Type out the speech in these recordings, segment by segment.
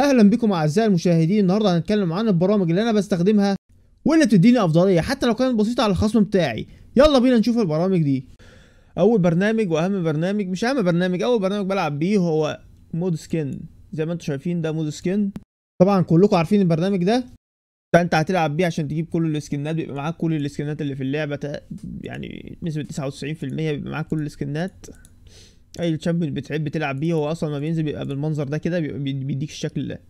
اهلا بكم اعزائي المشاهدين النهارده هنتكلم عن البرامج اللي انا بستخدمها واللي بتديني افضليه حتى لو كانت بسيطه على الخصم بتاعي يلا بينا نشوف البرامج دي اول برنامج واهم برنامج مش اهم برنامج اول برنامج بلعب بيه هو مود سكين زي ما انتم شايفين ده مود سكين طبعا كلكم عارفين البرنامج ده فانت هتلعب بيه عشان تجيب كل السكنات بيبقى معاك كل السكنات اللي في اللعبه يعني نسبه 99% بيبقى معاك كل السكنات اي الشامبيون بتحب تلعب بيه هو اصلا ما بينزل بيبقى بالمنظر ده كده بيديك الشكل ده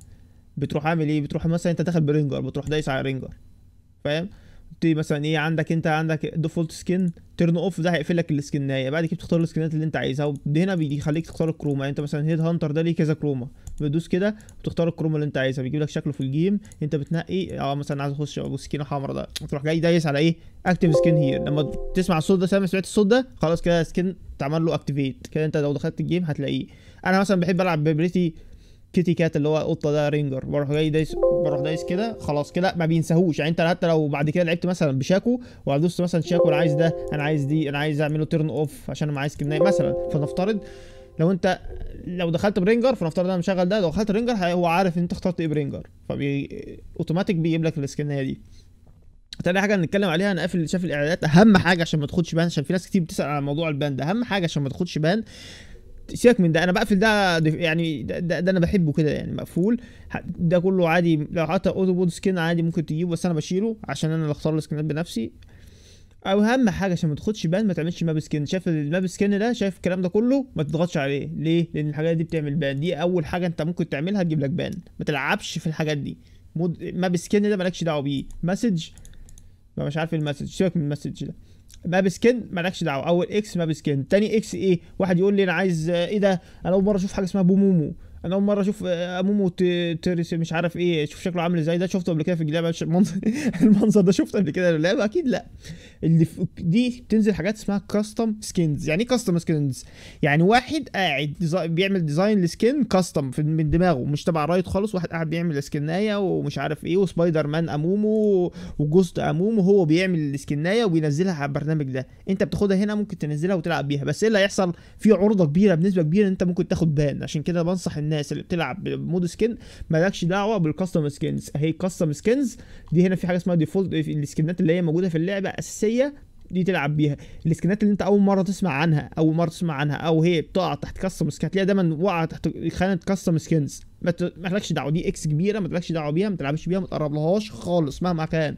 بتروح عامل ايه بتروح مثلا انت داخل برينجر بتروح دايس على رينجر فاهم مثلا ايه عندك انت عندك ديفولت سكين تيرن اوف ده هيقفل لك السكنايه بعد كده بتختار السكنات اللي انت عايزها وهنا بيخليك تختار الكروما يعني انت مثلا هيد هانتر ده ليه كذا كروما بتدوس كده بتختار الكروما اللي انت عايزها بيجيب لك شكله في الجيم انت بتنقي اه مثلا عايز اخش سكينه حمراء ده تروح جاي دايس على ايه اكتف سكين هير لما تسمع الصوت ده سامع سمعت الصوت ده خلاص كده سكين اتعمل له اكتيفيت كده انت لو دخلت الجيم هتلاقيه انا مثلا بحب العب ببريتي كيتي كات اللي هو قطه ده رينجر بروح جاي دايس بروح دايس كده خلاص كده ما بينساهوش يعني انت حتى لو بعد كده لعبت مثلا بشاكو وهدوس مثلا شاكو انا عايز ده انا عايز دي انا عايز اعمله تيرن اوف عشان انا عايز كنايه مثلا فنفترض لو انت لو دخلت برينجر فنفترض انا مشغل ده لو دخلت رينجر هو عارف ان انت اخترت ايه برينجر فبي اوتوماتيك بيجيب لك السكنيه دي تاني حاجه هنتكلم عليها انا قافل شاف الاعلانات اهم حاجه عشان ما تاخدش بان عشان في ناس كتير بتسال على موضوع البان ده اهم حاجه عشان ما تاخدش بان سيبك من ده انا بقفل ده يعني ده, ده, ده انا بحبه كده يعني مقفول ده كله عادي لو حتى اوتو بود سكين عادي ممكن تجيبه بس انا بشيله عشان انا اللي اختار السكنات بنفسي او اهم حاجه عشان ما تاخدش بان ما تعملش ماب سكين شايف الماب سكين ده شايف الكلام ده كله ما تضغطش عليه ليه لان الحاجات دي بتعمل بان دي اول حاجه انت ممكن تعملها تجيب لك بان ما تلعبش في الحاجات دي ماب سكين ده مالكش دعوه بيه مسج مش عارف إيه المسج سيبك من المسج ده ماب سكن مالكش دعوه اول اكس ماب سكن تاني اكس ايه واحد يقول لي انا عايز ايه ده انا اول مره اشوف حاجه اسمها بومومو انا اول مره اشوف آه، امومو تيرس مش عارف ايه شوف شكله عامل ازاي ده شفته قبل كده في اللعبه المنظر المنظر ده شفته قبل كده في اللعبه اكيد لا اللي دي بتنزل حاجات اسمها كاستم سكينز يعني ايه كاستم سكينز يعني واحد قاعد ديزاي بيعمل ديزاين لسكين كاستم من دماغه مش تبع رايت خالص واحد قاعد بيعمل سكنايه ومش عارف ايه وسبايدر مان امومو وجوست امومو هو بيعمل السكنايه وبينزلها على البرنامج ده انت بتاخدها هنا ممكن تنزلها وتلعب بيها بس ايه اللي هيحصل في عروضه كبيره بنسبه كبيره انت ممكن تاخد بان عشان كده بنصح ان الناس اللي بتلعب بمود سكين مالكش دعوه بالكاستم سكينز هي كاستم سكينز دي هنا في حاجه اسمها ديفولت السكنات اللي هي موجوده في اللعبه اساسيه دي تلعب بيها السكنات اللي انت اول مره تسمع عنها اول مره تسمع عنها او هي بتقع تحت كاستم سكين هتلاقيها دايما واقعه تحت خانه كاستم سكينز ما مالكش دعوه دي اكس كبيره ما دعوه بيها ما تلعبش بيها ما تقربلهاش خالص مهما كان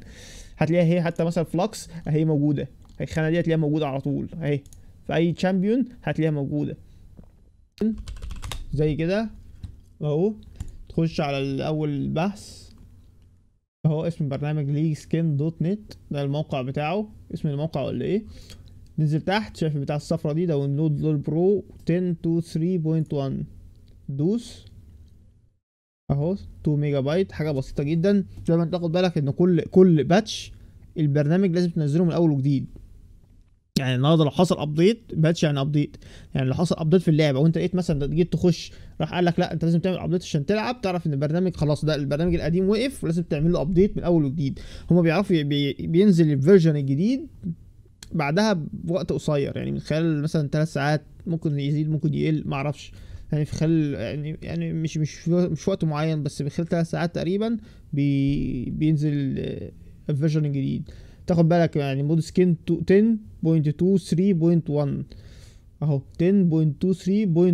هتلاقيها هي حتى مثلا فلوكس اهي موجوده الخانه دي هتلاقيها موجوده على طول اهي في اي تشامبيون هتلاقيها موجوده زي كده اهو تخش على الاول بحث اهو اسم البرنامج لي سكين دوت نت ده الموقع بتاعه اسم الموقع ولا ايه ننزل تحت شايف بتاع الصفرة دي داونلود لول برو 10.2.3.1 دوس اهو 2 ميجا بايت حاجه بسيطه جدا دايما تاخد بالك ان كل كل باتش البرنامج لازم تنزله من اول وجديد يعني النهارده لو حصل ابديت باتش يعني ابديت يعني لو حصل ابديت في اللعبه وانت لقيت مثلا جيت تخش راح قال لك لا انت لازم تعمل ابديت عشان تلعب تعرف ان البرنامج خلاص ده البرنامج القديم وقف ولازم تعمل له ابديت من اول وجديد هما بيعرفوا بي بينزل الفيرجن الجديد بعدها بوقت قصير يعني من خلال مثلا ثلاث ساعات ممكن يزيد ممكن يقل معرفش يعني في خلال يعني يعني مش مش مش وقت معين بس من خلال ثلاث ساعات تقريبا بي بينزل الفيرجن آه، الجديد تاخد بالك يعني مود سكين 10.23.1 اهو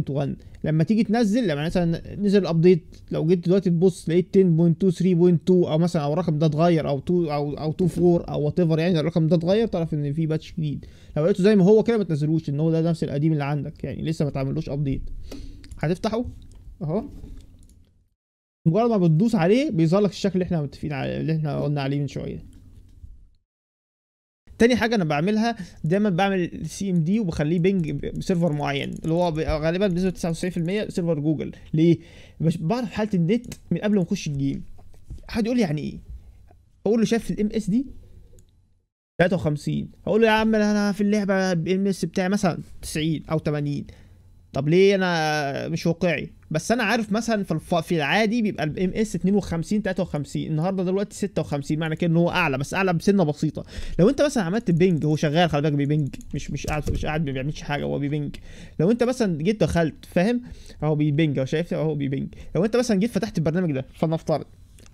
10.23.1 لما تيجي تنزل لما مثلا نزل الابديت لو جيت دلوقتي تبص لقيت 10.23.2 او مثلا او الرقم ده اتغير او 2 او او 4 او وات ايفر يعني الرقم ده اتغير تعرف ان في باتش جديد لو لقيته زي ما هو كده ما تنزلوش ان هو ده نفس القديم اللي عندك يعني لسه ما تعملوش ابديت هتفتحه اهو مجرد ما بتدوس عليه بيظهر لك الشكل اللي احنا متفقين عليه اللي احنا قلنا عليه من شويه تاني حاجه انا بعملها دايما بعمل سي ام دي وبخليه بنج بسيرفر معين اللي هو غالبا بنسبه 99% سيرفر جوجل ليه مش بعرف حاله النت من قبل ما اخش الجيم حد يقول لي يعني ايه اقول له شاف الام اس دي 53 اقول له يا عم انا في اللعبه الام اس بتاعي مثلا 90 او 80 طب ليه انا مش واقعي بس انا عارف مثلا في الف... في العادي بيبقى الام اس 52 53 النهارده دلوقتي 56 معنى كده ان هو اعلى بس اعلى بسنه بسيطه لو انت مثلا عملت بينج هو شغال خلي بالك بيبنج مش مش قاعد مش قاعد ما بيعملش حاجه هو بيبنج لو انت مثلا جيت دخلت فاهم اهو بيبنج اهو شايف اهو بيبنج لو انت مثلا جيت فتحت البرنامج ده فلنفترض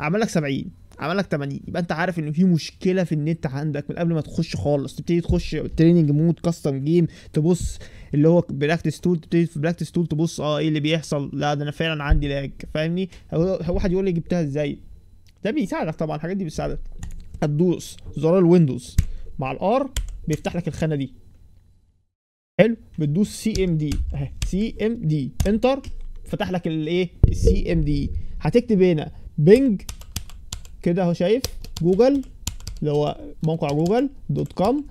عمل لك 70 عمل لك 80 يبقى انت عارف ان في مشكله في النت عندك من قبل ما تخش خالص تبتدي تخش تريننج مود كاستم جيم تبص اللي هو براكتس تول تبتدي في براكتس تول تبص اه ايه اللي بيحصل لا ده انا فعلا عندي لاج فاهمني واحد يقول لي جبتها ازاي ده بيساعدك طبعا الحاجات دي بتساعدك هتدوس زرار الويندوز مع الار بيفتح لك الخانه دي حلو بتدوس سي ام دي اهي سي ام دي انتر فتح لك الايه السي ام دي هتكتب هنا بنج كده اهو شايف جوجل اللي هو موقع جوجل دوت كوم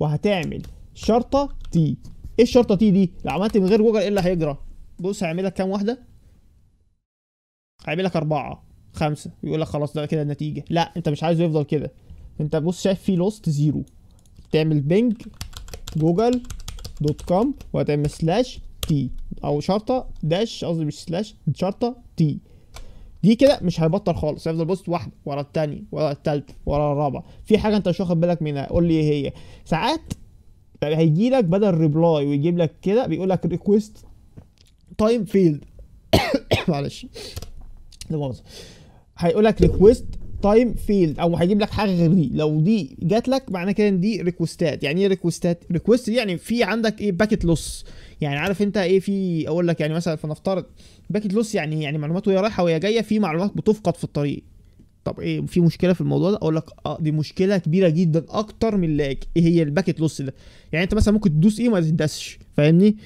وهتعمل شرطه تي ايه الشرطه تي دي لو عملت من غير جوجل ايه اللي هيجرى بص هيعمل لك كام واحده هيعمل لك اربعه خمسه يقول لك خلاص ده كده النتيجه لا انت مش عايزه يفضل كده انت بص شايف في لوست زيرو تعمل بينج جوجل دوت كوم وهتعمل سلاش تي او شرطه داش قصدي مش سلاش شرطه تي دي كده مش هيبطل خالص هيفضل بوست واحده ورا الثانيه ورا الثالثه ورا الرابعه في حاجه انت مش واخد بالك منها قول لي ايه هي ساعات هيجي لك بدل ريبلاي ويجيب لك كده بيقول لك ريكويست تايم فيلد معلش هيقول لك ريكويست تايم فيلد او هيجيب لك حاجه غير دي لو دي جات لك معنى كده ان دي ريكوستات يعني ايه ريكوستات ريكوست يعني في عندك ايه باكيت لوس يعني عارف انت ايه في اقول لك يعني مثلا فنفترض باكيت لوس يعني يعني معلومات وهي رايحه وهي جايه في معلومات بتفقد في الطريق طب ايه في مشكله في الموضوع ده اقول لك اه دي مشكله كبيره جدا اكتر من لاج ايه هي الباكيت لوس ده يعني انت مثلا ممكن تدوس ايه وما تدسش فاهمني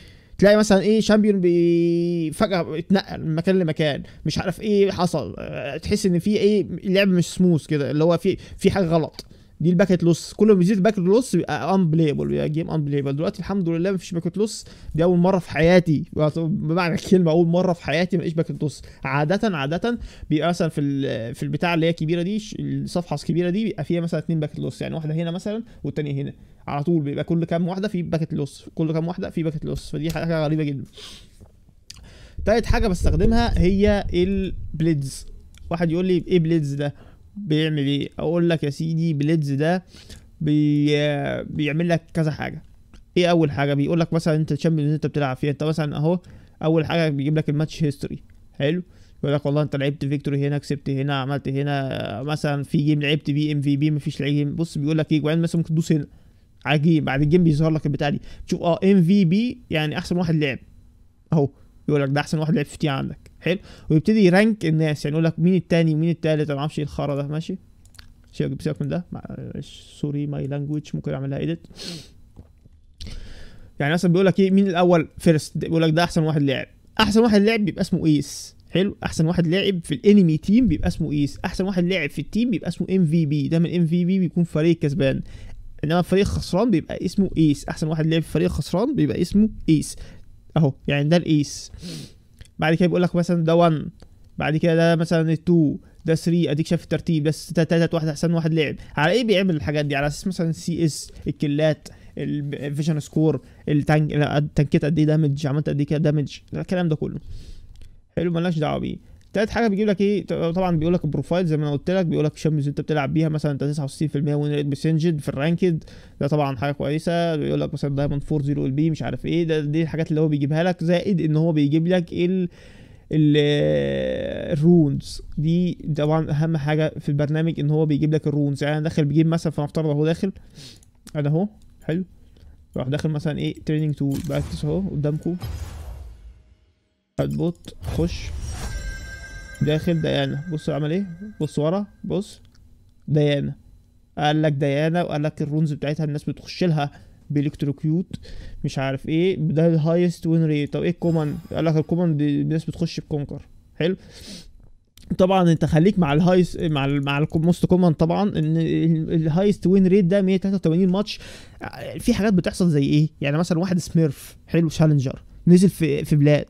تلاقي مثلا ايه شامبيون بي فجاه اتنقل من مكان لمكان مش عارف ايه حصل آه، تحس ان في ايه اللعب مش سموث كده اللي هو في في حاجه غلط دي الباكت لوس كل ما بيزيد باكت لوس بيبقى انبلايبل بيبقى جيم انبلايبل دلوقتي الحمد لله مفيش باكت لوس دي اول مره في حياتي بمعنى الكلمه اول مره في حياتي مفيش باكت لوس عاده عاده بيبقى مثلا في في البتاع اللي هي كبيره دي الصفحه الكبيره دي بيبقى فيها مثلا اثنين باكت لوس يعني واحده هنا مثلا والثانيه هنا على طول بيبقى كل كام واحده في باكت لوس كل كام واحده في باكت لوس فدي حاجه غريبه جدا تالت حاجه بستخدمها هي البليدز واحد يقول لي ايه بليدز ده بيعمل ايه اقول لك يا سيدي بليدز ده بي بيعمل لك كذا حاجه ايه اول حاجه بيقول لك مثلا انت الشامبيونز انت بتلعب فيها انت مثلا اهو اول حاجه بيجيب لك الماتش هيستوري حلو يقول لك والله انت لعبت فيكتوري هنا كسبت هنا عملت هنا مثلا في جيم لعبت بيه ام في بي مفيش لعيب بص بيقول لك ايه وبعدين مثلا ممكن تدوس هنا على الجيم بعد الجيم بيظهر لك البتاع دي تشوف اه ام في بي يعني احسن واحد لعب اهو يقول لك ده احسن واحد لعب في تي عندك حلو ويبتدي يرانك الناس يعني يقول لك مين التاني ومين التالت انا معرفش ايه الخرا ده ماشي سيبك من ده سوري ماي لانجوج ممكن اعملها ايديت يعني مثلا بيقول لك ايه مين الاول فيرست بيقول لك ده احسن واحد لعب احسن واحد لعب بيبقى اسمه ايس حلو احسن واحد لاعب في الانمي تيم بيبقى اسمه ايس احسن واحد لاعب في التيم بيبقى اسمه ام في بي ده من ام في بي بيكون فريق كسبان انما فريق خسران بيبقى اسمه ايس احسن واحد لعب في فريق خسران بيبقى اسمه ايس اهو يعني ده الايس بعد كده بيقول لك مثلا ده 1 بعد كده ده مثلا 2 ده 3 اديك شايف الترتيب ده 3 واحد احسن واحد لعب على ايه بيعمل الحاجات دي على اساس مثلا سي اس الكلات الفيجن سكور التانك التانكيت قد ايه دامج عملت قد ايه كده دامج الكلام ده كله حلو مالناش دعوه بيه تالت حاجه بيجيب لك ايه طبعا بيقول لك البروفايل زي ما انا قلت لك بيقول لك شامبيونز انت بتلعب بيها مثلا انت 69% وين ريت بسنجد في الرانكد ده طبعا حاجه كويسه بيقول لك مثلا دايموند 4 0 ال مش عارف ايه ده دي الحاجات اللي هو بيجيبها لك زائد ان هو بيجيب لك ال ال الرونز دي طبعا اهم حاجه في البرنامج ان هو بيجيب لك الرونز يعني انا داخل بجيب مثلا فنفترض اهو داخل انا اهو حلو راح داخل مثلا ايه تريننج تول براكتس اهو قدامكم هات بوت خش داخل ديانا بص عمل ايه بص ورا بص ديانا قال لك ديانا وقال لك الرونز بتاعتها الناس بتخش لها بالكتروكيوت مش عارف ايه ده الهايست وين ريت طب ايه الكومن قال لك الكومن دي الناس بتخش بكونكر حلو طبعا انت خليك مع الهايست مع الـ مع الموست كومن طبعا ان الهايست وين ريت ده 183 ماتش في حاجات بتحصل زي ايه يعني مثلا واحد سميرف حلو تشالنجر نزل في في بلاد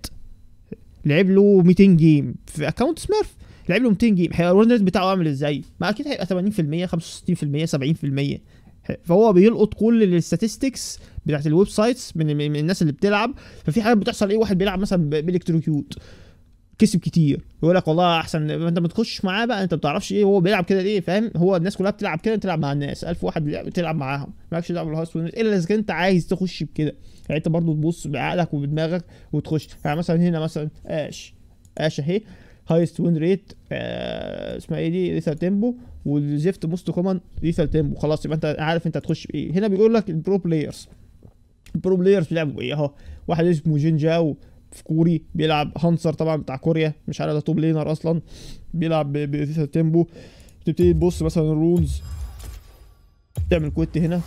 لعب له 200 جيم في اكونت سميرف لعب له 200 جيم هيبقى الورد ريت بتاعه عامل ازاي؟ ما اكيد هيبقى 80% 65% 70% فهو بيلقط كل الاستاتستكس بتاعت الويب سايتس من, من الناس اللي بتلعب ففي حاجات بتحصل ايه واحد بيلعب مثلا بالكتروكيوت كسب كتير يقول لك والله احسن انت ما تخش معاه بقى انت ما بتعرفش ايه هو بيلعب كده ليه فاهم هو الناس كلها بتلعب كده تلعب مع الناس ألف واحد تلعب معاهم مالكش دعوه بالهاوس الا اذا انت عايز تخش بكده يعني انت برضه تبص بعقلك وبدماغك وتخش يعني مثلا هنا مثلا اش اش اهي هايست وين ريت اسمها ايه دي ليثر تيمبو والزفت موست كومن ليثر تيمبو خلاص يبقى انت عارف انت هتخش بايه هنا بيقول لك البرو بلايرز البرو بلايرز بيلعبوا ايه اهو واحد اسمه جين جاو في كوري بيلعب هانسر طبعا بتاع كوريا مش عارف ده توب لينر اصلا بيلعب تيمبو تبتدي تبص مثلا الرونز تعمل كويت هنا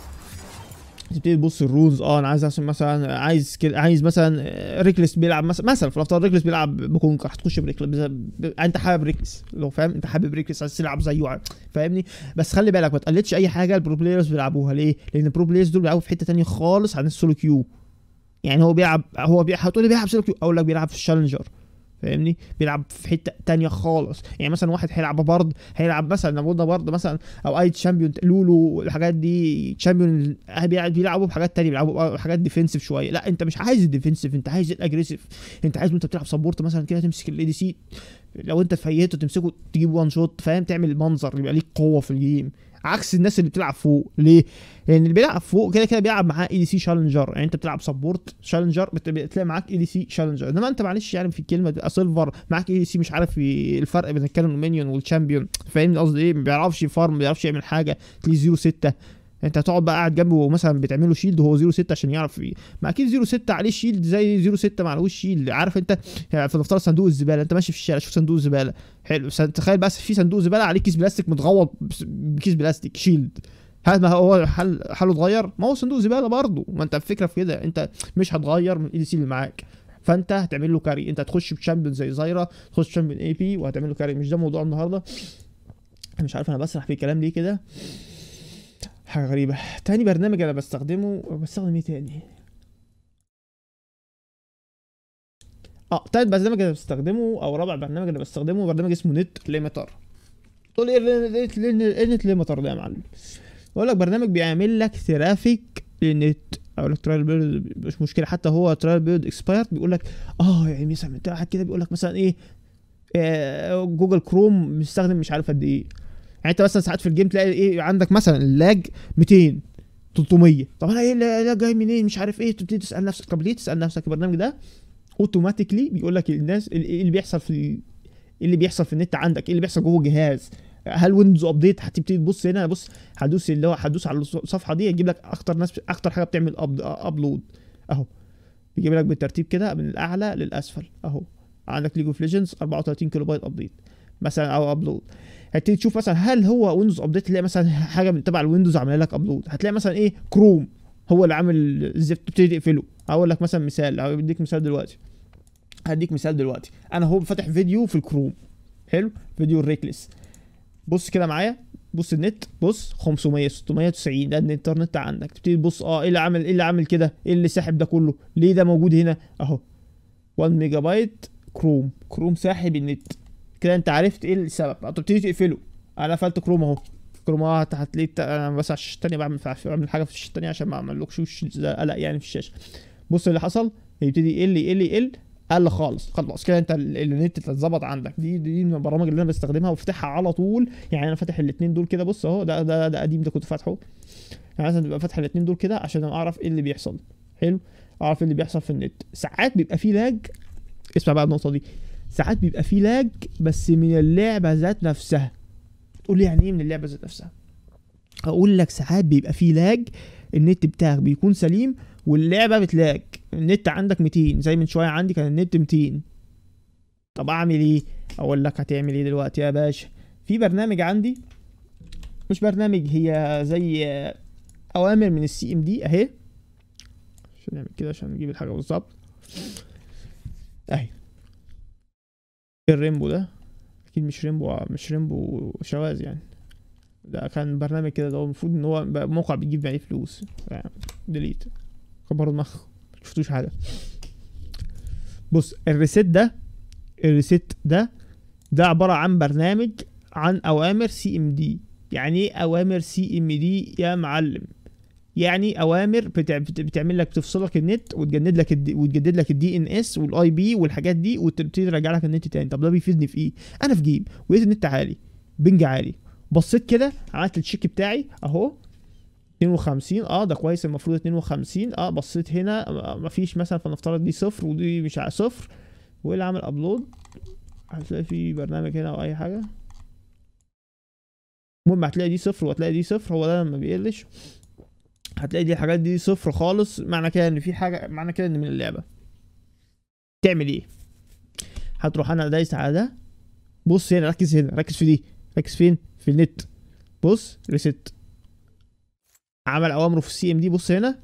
تبتدي تبص الرونز اه انا عايز مثلا عايز كده عايز مثلا ريكلس بيلعب مثلا مثلا فلنفترض ريكلس بيلعب بكونكر هتخش بريكلس ب... يعني انت حابب ريكلس لو فاهم انت حابب ريكلس عايز تلعب زيه فاهمني بس خلي بالك ما تقلدش اي حاجه البرو بلايرز بيلعبوها ليه؟ لان البرو بلايرز دول بيلعبوا في حته ثانيه خالص عن السولو كيو يعني هو بيلعب هو هتقولي بيلعب سيلكتيف اقول لك بيلعب في الشالنجر فاهمني بيلعب في حته تانية خالص يعني مثلا واحد هيلعب برد هيلعب مثلا نموذج برد مثلا او اي تشامبيون لولو الحاجات دي تشامبيون بيلعبوا بحاجات تانية بيلعبوا بحاجات ديفنسيف شويه لا انت مش عايز الديفنسيف انت عايز الاجريسيف انت عايز وانت بتلعب سبورت مثلا كده تمسك الاي دي سي لو انت فيته تمسكه تجيب وان شوت فاهم تعمل منظر يبقى ليك قوه في الجيم عكس الناس اللي بتلعب فوق ليه؟ لان يعني اللي بيلعب فوق كده كده بيلعب معاه اي دي سي شالنجر يعني انت بتلعب سبورت شالنجر بتلاقي معاك اي دي سي شالنجر انما انت معلش يعني في الكلمه تبقى سيلفر معاك اي دي سي مش عارف الفرق بين الكانون مينيون والشامبيون فاهمني قصدي ايه ما بيعرفش يفارم ما بيعرفش يعمل حاجه تلاقيه 0 6 انت هتقعد بقى قاعد جنبه مثلا بتعمل له شيلد وهو زيرو 6 عشان يعرف فيه. ما اكيد زيرو 6 عليه شيلد زي زيرو 6 ما عليهوش شيلد عارف انت يعني في نفترض صندوق الزباله انت ماشي في الشارع شوف صندوق الزباله حلو تخيل بس في صندوق زباله عليه كيس بلاستيك متغوط بكيس بلاستيك شيلد هل ما هو حل حاله اتغير ما هو صندوق زباله برضه ما انت الفكره في كده انت مش هتغير من الاي دي سي اللي معاك فانت هتعمل له كاري انت هتخش بشامبيون زي زايرا تخش بشامبيون اي بي وهتعمل له كاري مش ده موضوع النهارده مش عارف انا بسرح في الكلام ليه كده حاجة غريبة تاني برنامج أنا بستخدمه بستخدم إيه تاني؟ اه تالت برنامج انا بستخدمه او رابع برنامج انا بستخدمه برنامج اسمه نت ليمتر تقول ايه النت إيه إيه إيه ليمتر ده يا معلم بقول لك برنامج بيعمل لك ترافيك للنت او لك ترايل بيرد مش مشكله حتى هو ترايل بيرد اكسبايرد بيقول لك اه يعني مثلا انت واحد كده بيقول لك مثلا ايه آه، جوجل كروم مستخدم مش عارف قد ايه يعني انت مثلا ساعات في الجيم تلاقي ايه عندك مثلا اللاج 200 300 طب انا ايه اللاج جاي منين إيه؟ مش عارف ايه تبتدي تسال نفسك طب ليه تسال نفسك البرنامج ده اوتوماتيكلي بيقول لك الناس ايه اللي بيحصل في ايه اللي بيحصل في النت عندك ايه اللي بيحصل جوه الجهاز هل ويندوز ابديت هتبتدي تبص هنا بص هدوس اللي هو هدوس على الصفحه دي هيجيب لك اكتر ناس اكتر حاجه بتعمل ابلود اهو بيجيب لك بالترتيب كده من الاعلى للاسفل اهو عندك ليج اوف ليجندز 34 كيلو بايت ابديت مثلا او ابلود هتبتدي تشوف مثلا هل هو ويندوز ابديت تلاقي مثلا حاجه تبع الويندوز عامله لك ابلود هتلاقي مثلا ايه كروم هو اللي عامل الزفت تبتدي تقفله هقول لك مثلا مثال او بديك مثال دلوقتي هديك مثال دلوقتي انا هو فاتح فيديو في الكروم حلو فيديو الريكلس بص كده معايا بص النت بص 500 690 ده الانترنت عندك تبتدي تبص اه ايه اللي عامل ايه اللي عامل كده ايه اللي ساحب ده كله ليه ده موجود هنا اهو 1 ميجا بايت كروم كروم ساحب النت كده انت عرفت ايه السبب هتبتدي تقفله انا قفلت كروم اهو كروم اهو هتلاقيه انا بس على الشاشه الثانيه بعمل بعمل حاجه في الشاشه الثانيه عشان ما اعملكش قلق يعني في الشاشه بص اللي حصل يبتدي يقل يقل يقل قل خالص خلاص كده انت النت اتظبط عندك دي دي من البرامج اللي انا بستخدمها وافتحها على طول يعني انا فاتح الاثنين دول كده بص اهو ده ده ده قديم ده كنت فاتحه يعني مثلا تبقى فاتح الاثنين دول كده عشان اعرف ايه اللي بيحصل حلو اعرف ايه اللي بيحصل في النت ساعات بيبقى فيه لاج اسمع بقى النقطه دي ساعات بيبقى في لاج بس من اللعبه ذات نفسها تقول لي يعني ايه من اللعبه ذات نفسها اقول لك ساعات بيبقى في لاج النت بتاعك بيكون سليم واللعبه بتلاج النت عندك 200 زي من شويه عندي كان النت 200 طب اعمل ايه اقول لك هتعمل ايه دلوقتي يا باشا في برنامج عندي مش برنامج هي زي اوامر من السي ام دي اهي عشان نعمل كده عشان نجيب الحاجه بالظبط اهي الريمبو ده اكيد مش ريمبو آه، مش ريمبو شواذ يعني ده كان برنامج كده ده هو المفروض ان هو موقع بيجيب عليه يعني فلوس ديليت كبروا دماغ شفتوش حاجه بص الريسيت ده الريسيت ده ده عباره عن برنامج عن اوامر سي ام دي يعني ايه اوامر سي ام دي يا معلم يعني اوامر بتعمل لك بتفصل لك النت وتجدد لك الدي وتجدد لك الدي ان اس والاي بي والحاجات دي وتبتدي ترجع لك النت تاني طب ده بيفيدني في ايه انا في جيم ولقيت النت عالي بنج عالي بصيت كده عملت التشيك بتاعي اهو 52 اه ده كويس المفروض 52 اه بصيت هنا آه، مفيش مثلا فنفترض دي صفر ودي مش صفر وايه اللي عامل ابلود هتلاقي في برنامج هنا او اي حاجه المهم هتلاقي دي صفر وهتلاقي دي صفر هو ده ما بيقلش هتلاقي دي الحاجات دي صفر خالص معنى كده ان في حاجه معنى كده ان من اللعبه تعمل ايه هتروح انا دايس على ده بص هنا ركز هنا ركز في دي ركز فين في النت بص ريست عمل اوامره في السي ام دي بص هنا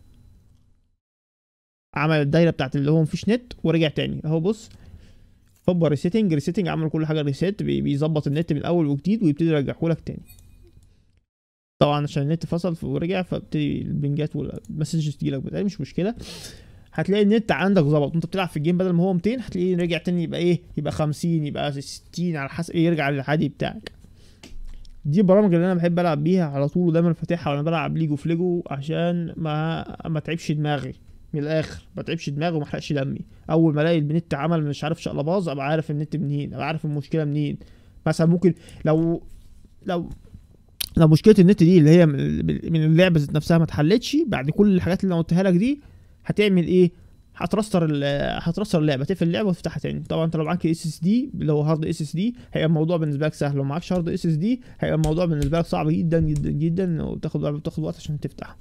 عمل الدايره بتاعت اللي هو مفيش نت ورجع تاني اهو بص هوبا ريسيتنج ريسيتنج عمل كل حاجه ريسيت بيظبط النت من الاول وجديد ويبتدي يرجعهولك تاني طبعا عشان النت فصل ورجع فبتدي البنجات والمسجز تجيلك بتاعي مش مشكله هتلاقي النت عندك ظبط وانت بتلعب في الجيم بدل ما هو 200 هتلاقيه رجع تاني يبقى ايه يبقى 50 يبقى 60 على حسب ايه يرجع للعادي بتاعك دي البرامج اللي انا بحب العب بيها على طول ودايما فاتحها وانا بلعب ليجو في ليجو عشان ما ما تعبش دماغي من الاخر ما تعبش دماغي وما احرقش دمي اول ما الاقي النت عمل مش عارف شقلباظ ابقى عارف النت منين ابقى عارف المشكله منين مثلا ممكن لو لو لو مشكله النت دي اللي هي من اللعبه ذات نفسها ما اتحلتش بعد كل الحاجات اللي انا قلتها لك دي هتعمل ايه هترستر هترستر اللعبه تقفل اللعبه وتفتحها تاني طبعا انت لو معاك اس اس دي اللي هو هارد اس اس دي هيبقى الموضوع بالنسبه لك سهل لو معاكش هارد اس اس دي هيبقى الموضوع بالنسبه لك صعب جدا جدا جدا وبتاخد بتاخد وقت عشان تفتحها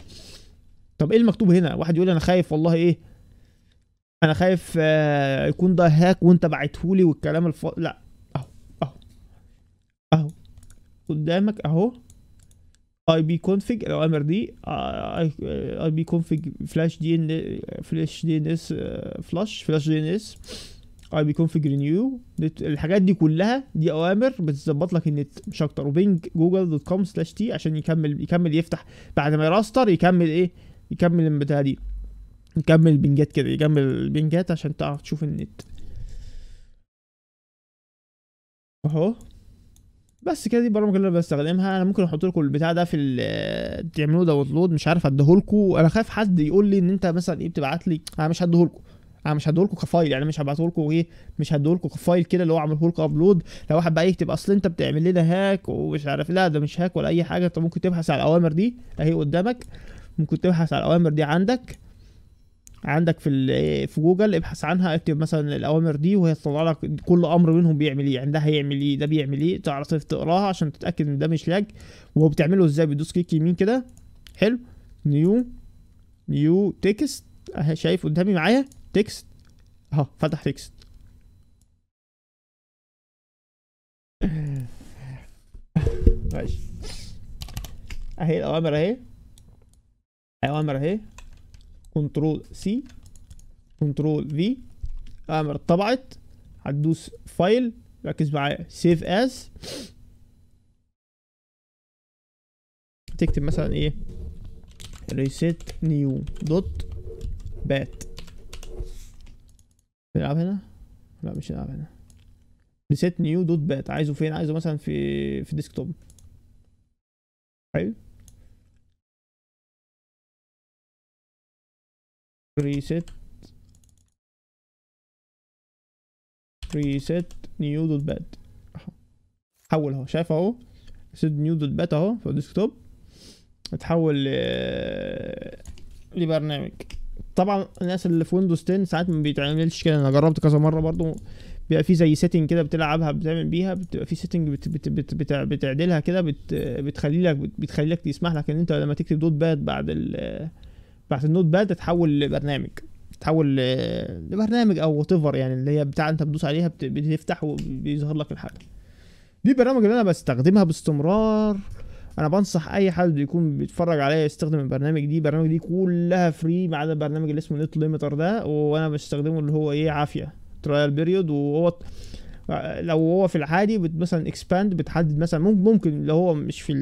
طب ايه المكتوب هنا واحد يقول انا خايف والله ايه انا خايف آه يكون ده هاك وانت لي والكلام الف لا اهو اهو اهو قدامك اهو اي بي كونفج الاوامر دي اي بي كونفج فلاش دي ان فلاش دي ان اس فلاش فلاش دي ان اس اي بي كونفج رينيو الحاجات دي كلها دي اوامر بتظبط لك النت مش اكتر وبينج جوجل دوت كوم سلاش تي عشان يكمل يكمل يفتح بعد ما يراستر يكمل ايه يكمل البتاع دي يكمل البنجات كده يكمل البنجات عشان تعرف تشوف النت اهو بس كده دي البرامج اللي انا بستخدمها انا ممكن احط لكم البتاع ده في تعملوه داونلود مش عارف اديهولكم انا خايف حد يقول لي ان انت مثلا ايه بتبعت لي انا مش هديهولكم انا مش هديهولكم كفايل يعني مش هبعته لكم ايه مش هديهولكم كفايل كده اللي هو عامله لكم ابلود لو واحد بقى يكتب اصل انت بتعمل لنا هاك ومش عارف لا ده مش هاك ولا اي حاجه انت ممكن تبحث على الاوامر دي اهي قدامك ممكن تبحث على الاوامر دي عندك عندك في في جوجل ابحث عنها اكتب مثلا الاوامر دي وهي تطلع لك كل امر منهم بيعمل ايه عندها يعني هيعمل ايه ده بيعمل ايه تعرف تقراها عشان تتاكد ان ده مش لاج وهو بتعمله ازاي بتدوس كليك يمين كده حلو نيو نيو تكست شايف قدامي معايا تكست اهو فتح تكست ماشي اهي الاوامر اهي اوامر اهي كنترول سي كنترول في امر طبعت هتدوس فايل ركز معايا سيف اس تكتب مثلا ايه ريسيت نيو دوت بات نلعب هنا لا مش هنلعب هنا ريسيت نيو دوت بات عايزه فين عايزه مثلا في في ديسكتوب حلو ريسيت ريسيت نيو دوت باد حول اهو شايف اهو ريسيت نيو دوت باد اهو في الديسكتوب اتحول لبرنامج طبعا الناس اللي في ويندوز 10 ساعات ما بيتعملش كده انا جربت كذا مره برضو بيبقى في زي سيتنج كده بتلعبها بتعمل بيها بتبقى في سيتنج بت بت بت بت بتعدلها كده بت بتخلي لك بتخلي لك يسمح لك ان انت لما تكتب دوت باد بعد ال بتاعت النوت باد تتحول لبرنامج تتحول لبرنامج او وات يعني اللي هي بتاع انت بتدوس عليها بتفتح وبيظهر لك الحاجه دي البرامج اللي انا بستخدمها باستمرار انا بنصح اي حد بيكون بيتفرج عليا يستخدم البرنامج دي البرنامج دي كلها فري ما عدا البرنامج اللي اسمه نت ليميتر ده وانا بستخدمه اللي هو ايه عافيه ترايل بيريود وهو لو هو في العادي مثلا اكسباند بتحدد مثلا ممكن, ممكن لو هو مش في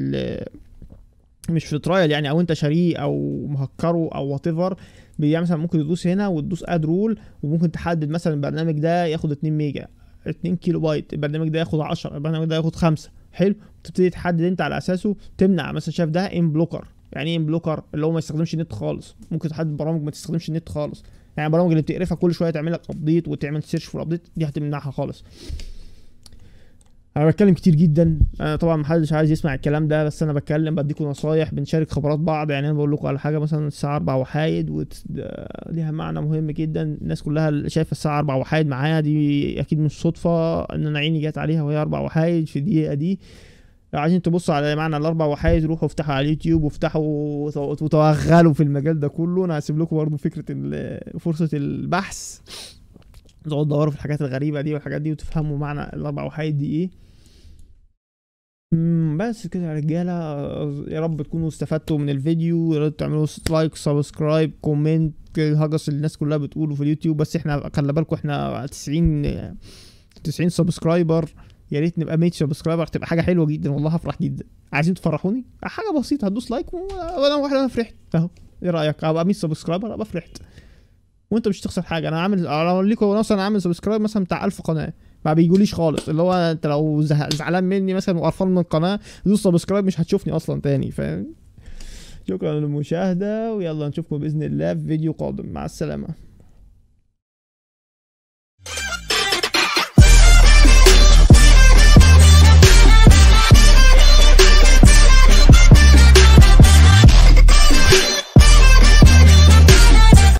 مش في ترايل يعني او انت شاريه او مهكره او وات ايفر يعني مثلا ممكن تدوس هنا وتدوس اد رول وممكن تحدد مثلا البرنامج ده ياخد 2 ميجا 2 كيلو بايت البرنامج ده ياخد 10 البرنامج ده ياخد 5 حلو تبتدي تحدد انت على اساسه تمنع مثلا شايف ده ان بلوكر يعني ايه ان بلوكر اللي هو ما يستخدمش النت خالص ممكن تحدد برامج ما تستخدمش النت خالص يعني البرامج اللي بتقرفها كل شويه تعمل لك ابديت وتعمل سيرش فور ابديت دي هتمنعها خالص انا بتكلم كتير جدا انا طبعا محدش عايز يسمع الكلام ده بس انا بتكلم بديكم نصايح بنشارك خبرات بعض يعني انا بقول لكم على حاجه مثلا الساعه 4 وحايد وليها معنى مهم جدا الناس كلها شايفه الساعه 4 وحايد معايا دي اكيد مش صدفه ان انا عيني جت عليها وهي 4 وحايد في الدقيقه دي لو عايزين تبصوا على معنى الاربع وحايد روحوا افتحوا على اليوتيوب وافتحوا وتوغلوا في المجال ده كله انا هسيب لكم برضه فكره فرصه البحث تقعدوا تدوروا في الحاجات الغريبه دي والحاجات دي وتفهموا معنى الاربع وحايد دي ايه بس كده يا رجاله يا رب تكونوا استفدتوا من الفيديو يا ريت تعملوا لايك سبسكرايب كومنت الهجس اللي الناس كلها بتقوله في اليوتيوب بس احنا خلي بالكم احنا 90 90 سبسكرايبر يا ريت نبقى 100 سبسكرايبر هتبقى حاجه حلوه جدا والله هفرح جدا عايزين تفرحوني حاجه بسيطه هتدوس لايك وانا واحد انا فرحت اهو ايه رايك ابقى 100 سبسكرايبر ابقى فرحت وانت مش هتخسر حاجه انا عامل اقول لكم انا مثلا عامل سبسكرايب مثلا بتاع 1000 قناه ما بيجوليش خالص اللي هو انت لو زعلان مني مثلا وقرفان من القناه دوس سبسكرايب مش هتشوفني اصلا تاني فاهم شكرا للمشاهده ويلا نشوفكم باذن الله في فيديو قادم مع السلامه